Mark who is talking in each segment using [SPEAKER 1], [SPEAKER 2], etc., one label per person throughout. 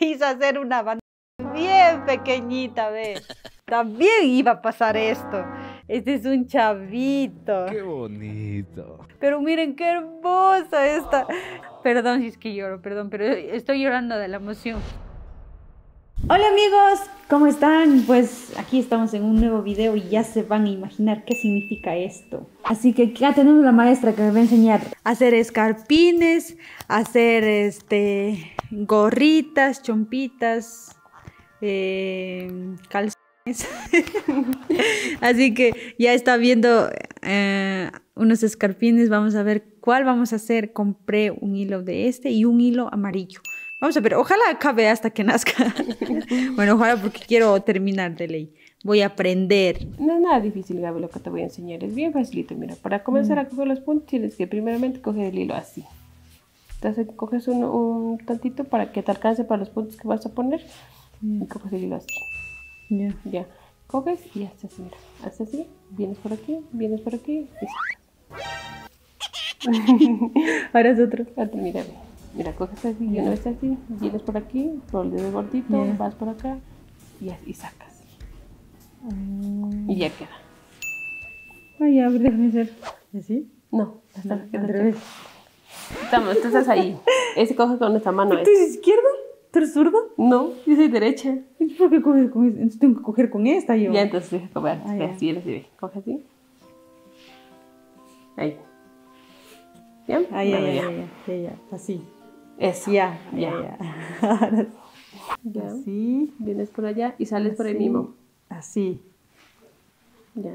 [SPEAKER 1] Hizo hacer una bandera bien pequeñita, ¿ves? También iba a pasar esto. Este es un chavito. Qué
[SPEAKER 2] bonito.
[SPEAKER 1] Pero miren qué hermosa esta. Ah. Perdón si es que lloro, perdón, pero estoy llorando de la emoción. Hola amigos, ¿cómo están? Pues aquí estamos en un nuevo video y ya se van a imaginar qué significa esto. Así que ya tenemos la maestra que me va a enseñar a hacer escarpines, hacer este gorritas, chompitas, eh, calzones. Así que ya está viendo eh, unos escarpines, vamos a ver cuál vamos a hacer. Compré un hilo de este y un hilo amarillo. Vamos a ver, ojalá acabe hasta que nazca. bueno, ojalá porque quiero terminar de ley. Voy a aprender. No es nada difícil, Gabi, lo que te voy a enseñar. Es bien facilito. Mira, para comenzar a mm. coger los puntos tienes que primeramente
[SPEAKER 2] coger el hilo así. Entonces coges un, tantito para que te alcance para los puntos que vas a poner. Y mm. coges el hilo así. Ya. Ya. Coges y haces así, mira. Haces así, vienes por aquí, vienes por aquí y Ahora es otro. mira, mira mira, coges así, yeah. y una vez así, giras por aquí, por el dedo gordito, vas por acá y, y sacas. Ah. Y ya queda. Ay, abre, déjame hacer. ¿Así? No, hasta no, queda Estamos, tú estás ahí. Ese coge con esta mano. ¿Tú eres izquierdo? ¿Tú eres zurdo? No, yo soy derecha. ¿Por qué coges con esta? Entonces tengo que coger con esta yo. Ya, entonces deja coger. Ah, así, así, coge así. Ahí. ¿Ya? Ahí, ahí, ahí. así. Eso. Ya, ya, ya. Así. Vienes por allá y sales por el mismo. Así. Ya.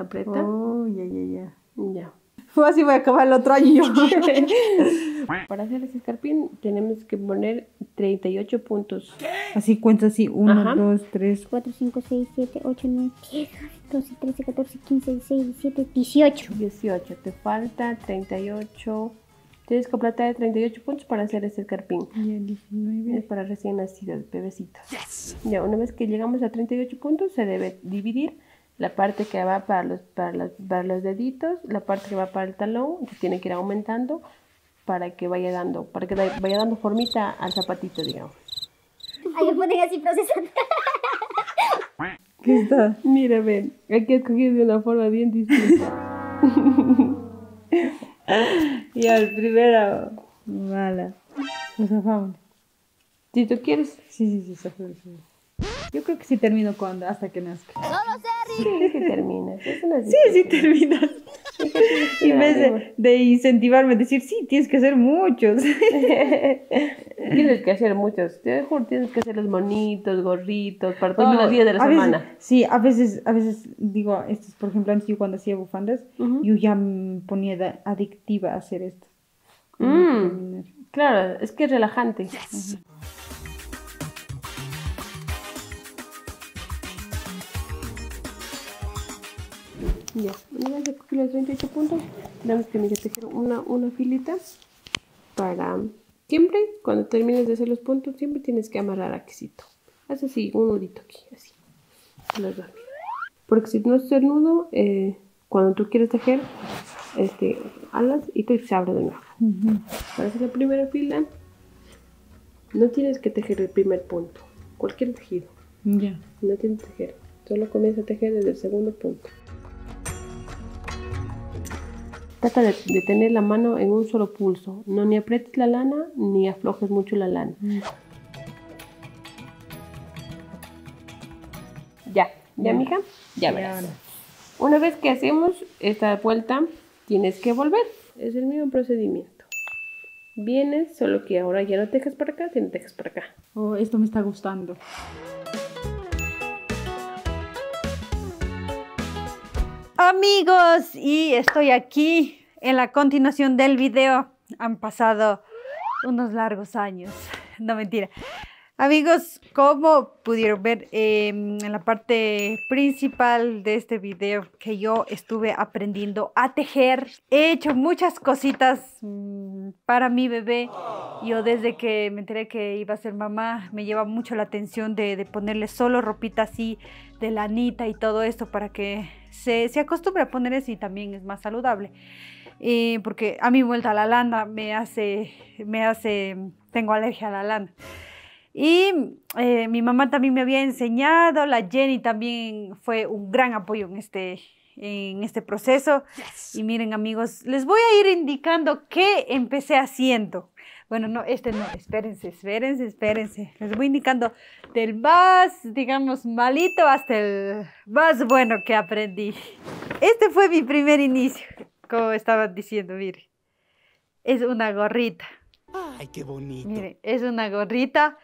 [SPEAKER 2] Aprieta. Oh, ya, ya, ya.
[SPEAKER 1] Ya. Fue así, voy a acabar el otro año. Para
[SPEAKER 2] hacer ese escarpín tenemos que poner 38 puntos.
[SPEAKER 1] Así cuenta así, 1, 2,
[SPEAKER 2] 3, 4, 5, 6, 7, 8, 9, 10, 12, 13, 14, 15, 16, 17, 18. 18, te falta 38 Tienes que completar 38 puntos para hacer ese carpín. Y el es para recién nacidos, bebecitos. Yes. Ya, una vez que llegamos a 38 puntos, se debe dividir la parte que va para los, para los, los deditos, la parte que va para el talón, que tiene que ir aumentando para que vaya dando, para que vaya dando formita al zapatito, digamos.
[SPEAKER 1] Ahí lo ponen así procesando.
[SPEAKER 2] ¿Qué está? Mira, ven, que escoger de una forma bien distinta.
[SPEAKER 1] y al primero, mala. Nos Si tú quieres. Sí, sí, sí, Yo creo que sí termino cuando, hasta que nazca. No
[SPEAKER 2] lo sé, Rick. Sí, sí terminas.
[SPEAKER 1] Es una sí, sí terminas de, de, incentivarme,
[SPEAKER 2] decir, sí, tienes que hacer muchos. tienes que hacer muchos.
[SPEAKER 1] tienes que hacer los monitos, gorritos, para todos los días de la semana. sí, a veces, a veces digo, estos, por ejemplo, antes yo cuando hacía bufandas, yo ya me ponía adictiva a hacer esto. Mm,
[SPEAKER 2] claro, es que es relajante. Ya, una vez los 28 puntos, tenemos que tejer una, una filita para... Siempre cuando termines de hacer los puntos, siempre tienes que amarrar aquí. Haz así, un nudito aquí, así. Porque si no es el nudo, eh, cuando tú quieres tejer, este, alas y te se abre de nuevo. Para hacer la primera fila, no tienes que tejer el primer punto. Cualquier tejido. Ya. No tienes que tejer. Solo comienza a tejer desde el segundo punto. Trata de, tener la mano en un solo pulso. No ni aprietes la lana ni aflojes mucho la lana. Mm. Ya, ya, mija, ya verás. Una vez que hacemos esta vuelta, tienes que volver. Es el mismo procedimiento. Vienes, solo que ahora ya no tejas para acá, sino tejas para acá. Oh,
[SPEAKER 1] esto me está gustando. amigos y estoy aquí en la continuación del video han pasado unos largos años no mentira amigos como pudieron ver em, en la parte principal de este video que yo estuve aprendiendo a tejer he hecho muchas cositas mm, para mi bebé yo desde que me enteré que iba a ser mamá me lleva mucho la atención de, de ponerle solo ropita así de lanita y todo esto para que se, se acostumbra a poner eso y también es más saludable. y eh, porque a mi vuelta a la lana me hace, me hace, tengo alergia a la lana. Y eh, mi mamá también me había enseñado, la Jenny también fue un gran apoyo en este, en este proceso. Y miren amigos, les voy a ir indicando qué empecé haciendo bueno, no, este no, espérense, espérense, espérense. Les voy indicando del más, digamos, malito hasta el más bueno que aprendí. Este fue mi primer inicio, como estaban diciendo, mire. Es una gorrita. ¡Ay, qué bonito! Mire, es una gorrita,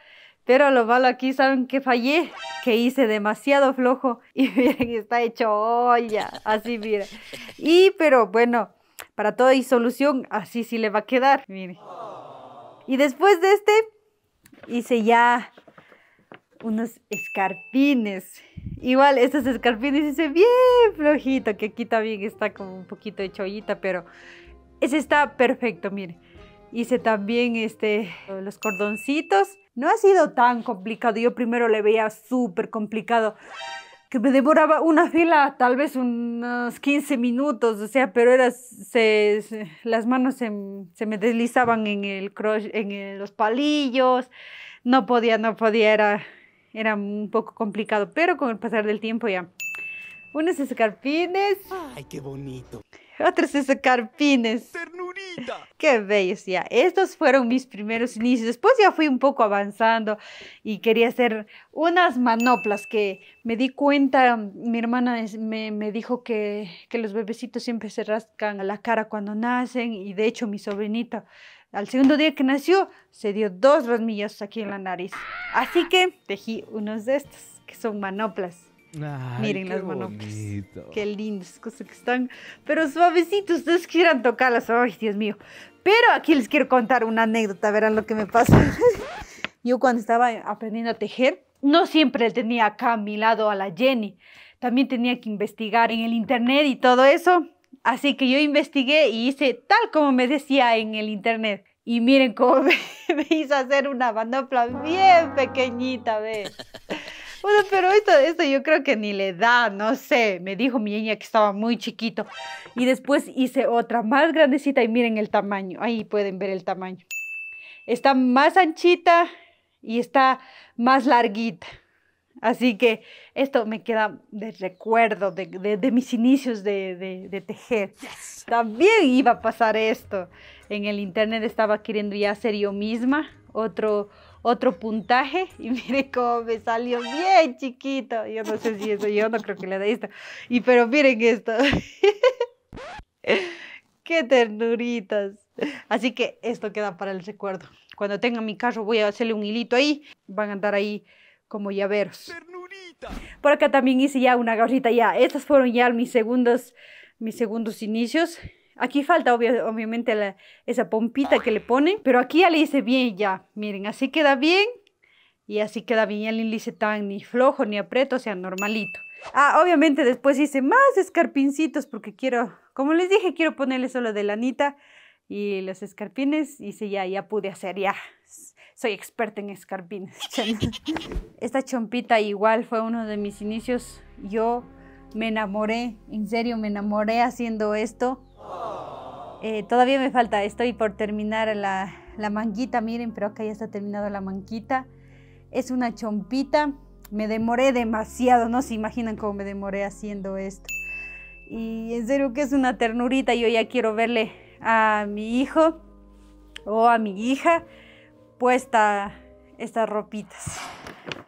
[SPEAKER 1] pero lo malo aquí, ¿saben que fallé? Que hice demasiado flojo y miren, está hecho olla, así mire. Y, pero bueno, para toda disolución, solución, así sí le va a quedar, miren. Y después de este, hice ya unos escarpines. Igual, estos escarpines hice bien flojito, que aquí también está como un poquito de chollita, pero ese está perfecto, miren. Hice también este, los cordoncitos. No ha sido tan complicado, yo primero le veía súper complicado que me devoraba una fila, tal vez unos 15 minutos, o sea, pero era, las manos se, me deslizaban en, el en los palillos, no podía, no podía, era, era un poco complicado, pero con el pasar del tiempo ya. Unos escarpines. ¡Ay, qué bonito! otros es carpines. ¡Ternurita! Qué bellos ya. Estos fueron mis primeros inicios. Después ya fui un poco avanzando y quería hacer unas manoplas que me di cuenta, mi hermana me, me dijo que, los bebecitos siempre se rascan la cara cuando nacen y de hecho mi sobrinita al segundo día que nació, se dio dos rasmillos aquí en la nariz. Así que tejí unos de estos, que son manoplas. Miren las manoplas. Pues, qué lindas cosas que están. Pero suavecitos, ustedes quieran tocarlas. Ay, Dios mío. Pero aquí les quiero contar una anécdota, verán lo que me pasa. Yo cuando estaba aprendiendo a tejer, no siempre tenía acá a mi lado a la Jenny. También tenía que investigar en el internet y todo eso. Así que yo investigué y hice tal como me decía en el internet. Y miren cómo me, hizo hacer una manopla bien pequeñita, ¿ves? Bueno, pero esto, esto yo creo que ni le da, no sé. Me dijo mi niña que estaba muy chiquito. Y después hice otra más grandecita y miren el tamaño. Ahí pueden ver el tamaño. Está más anchita y está más larguita. Así que esto me queda de recuerdo de, mis inicios de, tejer. También iba a pasar esto. En el internet estaba queriendo ya hacer yo misma otro, otro puntaje y miren cómo me salió bien chiquito. Yo no sé si eso, yo no creo que le dé esto. Y pero miren esto. ¡Qué ternuritas! Así que esto queda para el recuerdo. Cuando tenga mi carro voy a hacerle un hilito ahí. Van a andar ahí como llaveros. Por acá también hice ya una gorrita ya. Estas fueron ya mis segundos, mis segundos inicios. Aquí falta obviamente esa pompita que le ponen, pero aquí ya le hice bien ya. Miren, así queda bien y así queda bien. Ya no le hice tan ni flojo ni aprieto, o sea, normalito. Ah, obviamente después hice más escarpincitos porque quiero, como les dije, quiero ponerle solo de lanita y los escarpines hice ya, ya pude hacer, ya. Soy experta en escarpines. Esta chompita igual fue uno de mis inicios. Yo me enamoré, en serio, me enamoré haciendo esto eh, todavía me falta, estoy por terminar la, manguita, miren, pero acá ya está terminada la manguita. Es una chompita, me demoré demasiado, no se imaginan cómo me demoré haciendo esto. Y en serio que es una ternurita, yo ya quiero verle a mi hijo o a mi hija puesta estas ropitas.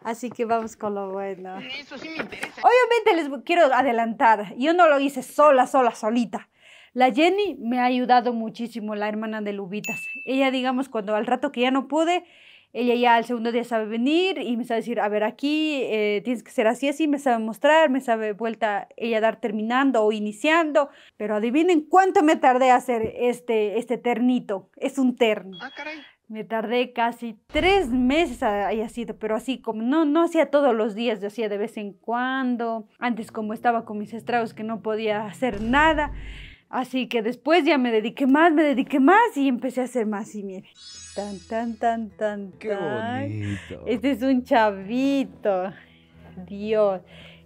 [SPEAKER 1] Así que vamos con lo bueno. Obviamente les quiero adelantar, yo no lo hice sola, sola, solita. La Jenny me ha ayudado muchísimo, la hermana de Lubitas. Ella, digamos, cuando al rato que ya no pude, ella ya al segundo día sabe venir y me sabe decir, a ver, aquí eh, tienes que ser así, así, me sabe mostrar, me sabe vuelta ella dar terminando o iniciando, pero adivinen cuánto me tardé a hacer este, este ternito, es un terno. Ah, caray. Me tardé casi tres meses haya sido, pero así como no, no hacía todos los días, yo hacía de vez en cuando. Antes como estaba con mis estragos que no podía hacer nada, Así que después ya me dediqué más, me dediqué más y empecé a hacer más y mire, Tan, tan, tan, tan, Qué bonito. Este es un chavito. Dios.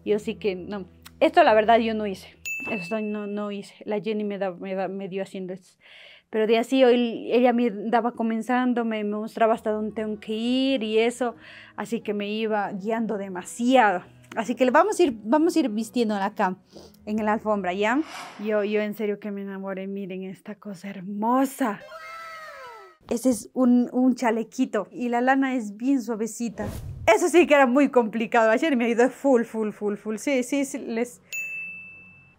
[SPEAKER 1] Yo sí que no. Esto la verdad yo no hice. Esto no, no hice. La Jenny me, me, me dio haciendo esto. Pero de así hoy ella me daba comenzando, me mostraba hasta dónde tengo que ir y eso. Así que me iba guiando demasiado. Así que vamos a ir, vamos a ir vistiéndola acá, en la alfombra, ¿ya? Yo, yo en serio que me enamoré. Miren esta cosa hermosa. Ese es un, chalequito y la lana es bien suavecita. Eso sí que era muy complicado. Ayer me ido full, full, full, full. Sí, sí, sí les,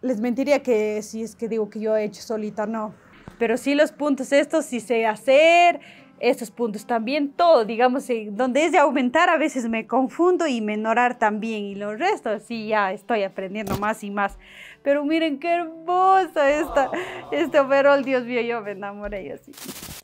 [SPEAKER 1] les mentiría que si es que digo que yo he hecho solita, no. Pero sí los puntos estos sí sé hacer estos puntos también, todo, digamos, donde es de aumentar a veces me confundo y menorar también y los restos sí ya estoy aprendiendo más y más. Pero miren qué hermosa esta, este overall, oh, Dios mío, yo me enamoré así.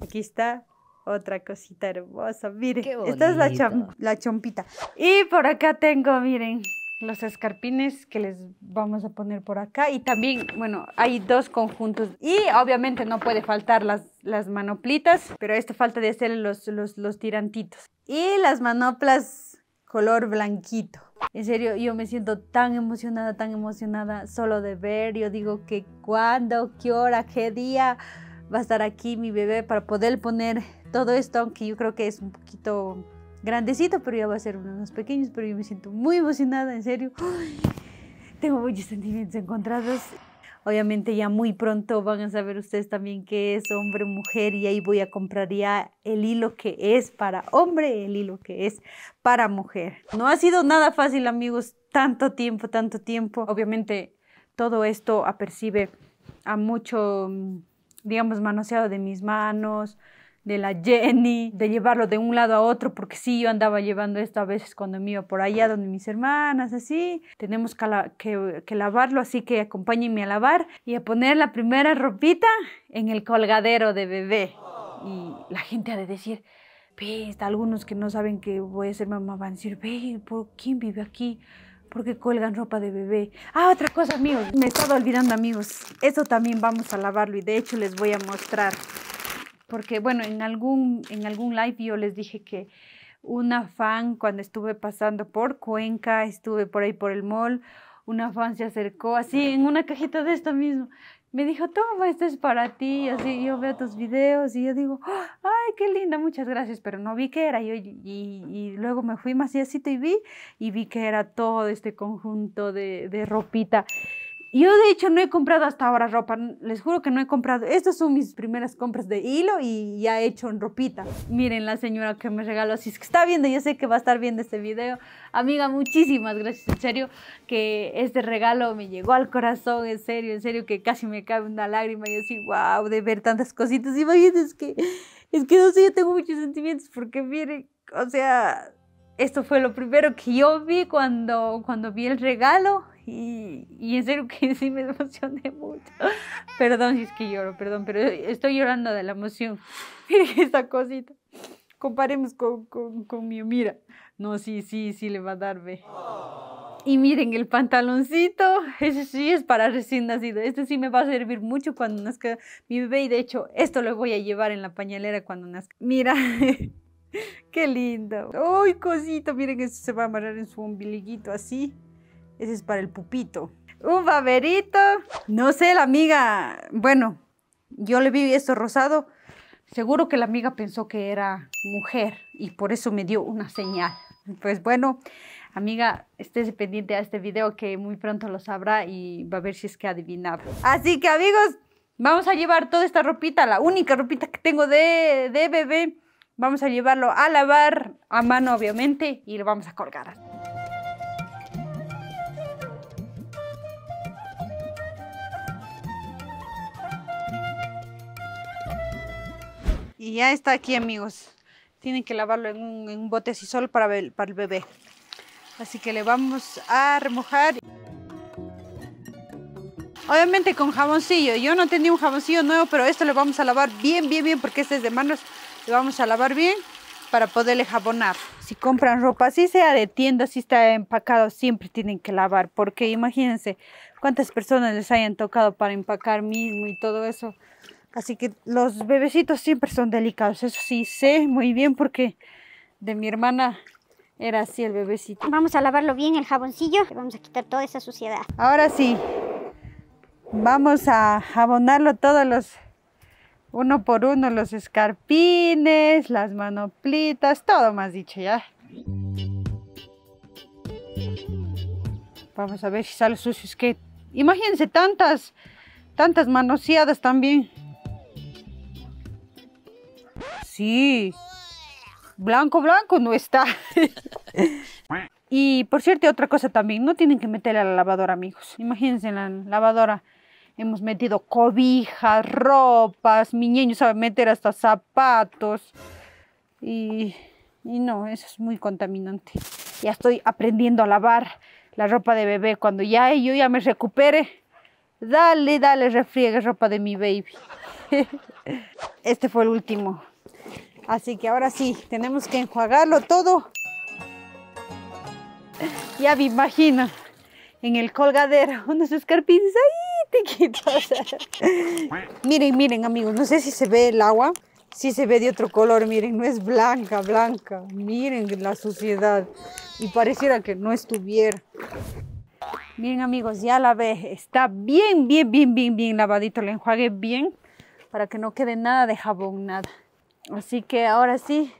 [SPEAKER 1] Aquí está otra cosita hermosa, miren, esta es la, la chompita. Y por acá tengo, miren, los escarpines que les vamos a poner por acá. Y también, bueno, hay dos conjuntos. Y obviamente no puede faltar las, las manoplitas, pero esto falta de hacer los, los, los tirantitos. Y las manoplas color blanquito. En serio, yo me siento tan emocionada, tan emocionada solo de ver. Yo digo que cuándo, qué hora, qué día va a estar aquí mi bebé para poder poner todo esto, aunque yo creo que es un poquito grandecito, pero ya va a ser uno de los pequeños, pero yo me siento muy emocionada, en serio. tengo muchos sentimientos encontrados. Obviamente ya muy pronto van a saber ustedes también qué es hombre, mujer y ahí voy a comprar ya el hilo que es para hombre el hilo que es para mujer. No ha sido nada fácil amigos, tanto tiempo, tanto tiempo. Obviamente todo esto apercibe a mucho, digamos, manoseado de mis manos, de la Jenny, de llevarlo de un lado a otro, porque sí, yo andaba llevando esto a veces cuando me iba por allá donde mis hermanas, así. Tenemos que, lavarlo, así que acompáñenme a lavar y a poner la primera ropita en el colgadero de bebé. Y la gente ha de decir, ve, está algunos que no saben que voy a ser mamá, van a decir, ve, ¿por quién vive aquí? porque cuelgan ropa de bebé. Ah, otra cosa, amigos, me estaba olvidando, amigos. Eso también vamos a lavarlo y de hecho les voy a mostrar porque bueno, en algún, en algún live yo les dije que una fan cuando estuve pasando por Cuenca, estuve por ahí por el mall, una fan se acercó así en una cajita de esto mismo. Me dijo, toma, esto es para ti. Así yo veo tus videos y yo digo, ay, qué linda, muchas gracias. Pero no vi que era yo. Y, luego me fui más y y vi, y vi que era todo este conjunto de, de ropita. Yo de hecho no he comprado hasta ahora ropa, les juro que no he comprado. Estas son mis primeras compras de hilo y ya he hecho en ropita. Miren la señora que me regaló, si es que está viendo, yo sé que va a estar viendo este video. Amiga, muchísimas gracias, en serio, que este regalo me llegó al corazón, en serio, en serio, que casi me cabe una lágrima y así, wow, de ver tantas cositas. Imagínense, es que, es que no sé, yo tengo muchos sentimientos porque miren, o sea esto fue lo primero que yo vi cuando, cuando vi el regalo y, y, en serio que sí me emocioné mucho. Perdón si es que lloro, perdón, pero estoy llorando de la emoción. Miren esta cosita. Comparemos con, con, con mi mira. No, sí, sí, sí le va a dar, ve. Y miren el pantaloncito, ese sí es para recién nacido. Este sí me va a servir mucho cuando nazca mi bebé y de hecho esto lo voy a llevar en la pañalera cuando nazca. Mira. Qué lindo. ¡Uy, cosito! Miren, esto se va a amarrar en su ombliguito así. Ese es para el pupito. Un baberito. No sé, la amiga. Bueno, yo le vi esto rosado. Seguro que la amiga pensó que era mujer y por eso me dio una señal. Pues bueno, amiga, estés pendiente a este video que muy pronto lo sabrá y va a ver si es que adivinaba. Así que amigos, vamos a llevar toda esta ropita, la única ropita que tengo de, de bebé. Vamos a llevarlo a lavar a mano, obviamente, y lo vamos a colgar. Y ya está aquí, amigos. Tienen que lavarlo en un, bote así solo para, el bebé. Así que le vamos a remojar. Obviamente con jaboncillo. Yo no tenía un jaboncillo nuevo, pero esto lo vamos a lavar bien, bien, bien porque este es de manos y vamos a lavar bien para poderle jabonar. Si compran ropa, así sea de tienda, si está empacado, siempre tienen que lavar, porque imagínense cuántas personas les hayan tocado para empacar mismo y todo eso. Así que los bebecitos siempre son delicados, eso sí sé muy bien porque de mi hermana era así el bebecito. Vamos a lavarlo bien el jaboncillo, vamos a quitar toda esa suciedad. Ahora sí, vamos a jabonarlo todos los uno por uno los escarpines, las manoplitas, todo más dicho ya. Vamos a ver si sale sucio, es que imagínense tantas, tantas manoseadas también. Sí, blanco, blanco no está. y por cierto, otra cosa también, no tienen que meterle a la lavadora, amigos. Imagínense la lavadora Hemos metido cobijas, ropas, mi niño sabe meter hasta zapatos. Y, no, eso es muy contaminante. Ya estoy aprendiendo a lavar la ropa de bebé. Cuando ya yo ya me recupere, dale, dale, refriegue ropa de mi baby. Este fue el último. Así que ahora sí, tenemos que enjuagarlo todo. Ya me imagino, en el colgadero, unos escarpines ahí miren, miren, amigos, no sé si se ve el agua. si se ve de otro color, miren, no es blanca, blanca. Miren la suciedad. Y pareciera que no estuviera. Miren, amigos, ya la ve. Está bien, bien, bien, bien, bien lavadito. Le enjuague bien para que no quede nada de jabón, nada. Así que ahora sí,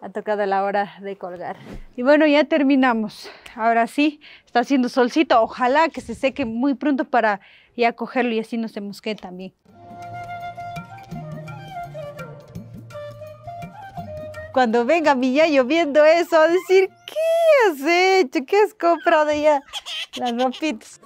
[SPEAKER 1] ha tocado la hora de colgar. Y bueno, ya terminamos. Ahora sí, está haciendo solcito. Ojalá que se seque muy pronto para y a cogerlo y así no se mosquee también. Cuando venga mi yayo viendo eso, a decir, ¿qué has hecho? ¿Qué has comprado ya? Las ropitas.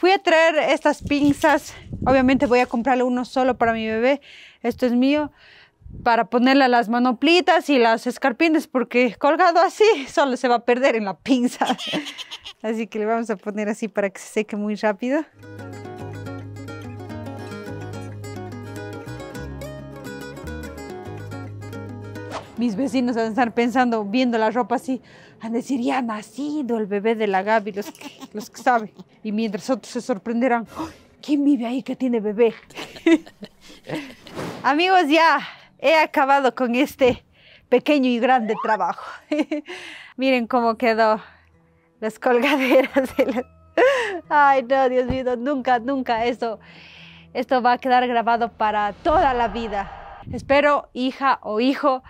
[SPEAKER 1] Fui a traer estas pinzas. Obviamente voy a comprarle uno solo para mi bebé. Esto es mío para ponerle las manoplitas y las escarpines, porque colgado así solo se va a perder en la pinza. Así que le vamos a poner así para que se seque muy rápido. Mis vecinos van a estar pensando, viendo la ropa así, van a decir, ya ha nacido el bebé de la Gaby, los que, los saben. Y mientras otros se sorprenderán, ¿quién vive ahí que tiene bebé? Amigos, ya he acabado con este pequeño y grande trabajo. Miren cómo quedó las colgaderas. Ay, no, Dios mío, nunca, nunca esto, esto va a quedar grabado para toda la vida. Espero, hija o hijo,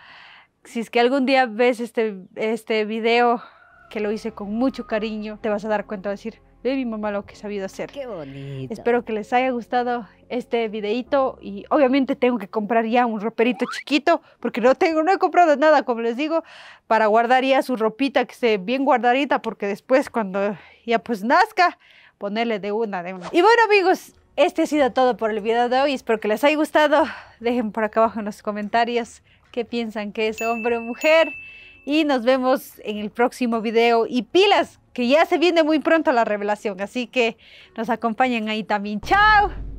[SPEAKER 1] si es que algún día ves este, este video, que lo hice con mucho cariño, te vas a dar cuenta de decir, ve mi mamá lo que he sabido hacer. Qué bonito. Espero que les haya gustado este videito y obviamente tengo que comprar ya un roperito chiquito porque no tengo, no he comprado nada, como les digo, para guardar ya su ropita que esté bien guardadita porque después cuando ya pues nazca, ponerle de una, de una. Y bueno amigos, este ha sido todo por el video de hoy, espero que les haya gustado. Dejen por acá abajo en los comentarios qué piensan que es hombre o mujer y nos vemos en el próximo video. Y pilas, que ya se viene muy pronto la revelación, así que nos acompañen ahí también. ¡Chao!